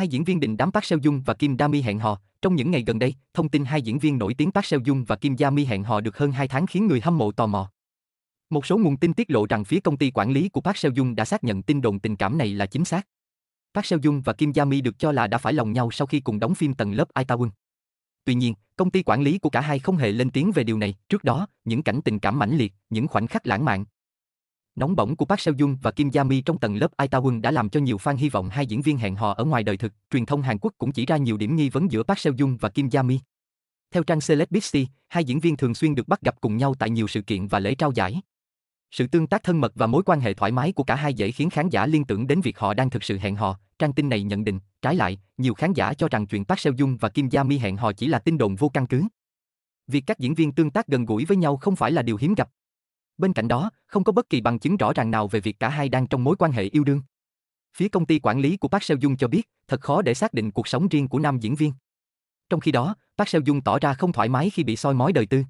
hai diễn viên đình đám Park Seo Joon và Kim Da Mi hẹn hò. Trong những ngày gần đây, thông tin hai diễn viên nổi tiếng Park Seo Joon và Kim Da Mi hẹn hò được hơn 2 tháng khiến người hâm mộ tò mò. Một số nguồn tin tiết lộ rằng phía công ty quản lý của Park Seo Joon đã xác nhận tin đồn tình cảm này là chính xác. Park Seo Joon và Kim Ja Mi được cho là đã phải lòng nhau sau khi cùng đóng phim tầng lớp Itaewon. Tuy nhiên, công ty quản lý của cả hai không hề lên tiếng về điều này. Trước đó, những cảnh tình cảm mãnh liệt, những khoảnh khắc lãng mạn, Nóng bỏng của Park Seo Joon và Kim Ja Mi trong tầng lớp Itaewon đã làm cho nhiều fan hy vọng hai diễn viên hẹn hò ở ngoài đời thực. Truyền thông Hàn Quốc cũng chỉ ra nhiều điểm nghi vấn giữa Park Seo Joon và Kim Ja Mi. Theo trang Celebrity, hai diễn viên thường xuyên được bắt gặp cùng nhau tại nhiều sự kiện và lễ trao giải. Sự tương tác thân mật và mối quan hệ thoải mái của cả hai dễ khiến khán giả liên tưởng đến việc họ đang thực sự hẹn hò. Trang tin này nhận định, trái lại, nhiều khán giả cho rằng chuyện Park Seo Joon và Kim Ja Mi hẹn hò chỉ là tin đồn vô căn cứ. Việc các diễn viên tương tác gần gũi với nhau không phải là điều hiếm gặp. Bên cạnh đó, không có bất kỳ bằng chứng rõ ràng nào về việc cả hai đang trong mối quan hệ yêu đương. Phía công ty quản lý của Park Seo Dung cho biết, thật khó để xác định cuộc sống riêng của nam diễn viên. Trong khi đó, Park Seo Dung tỏ ra không thoải mái khi bị soi mói đời tư.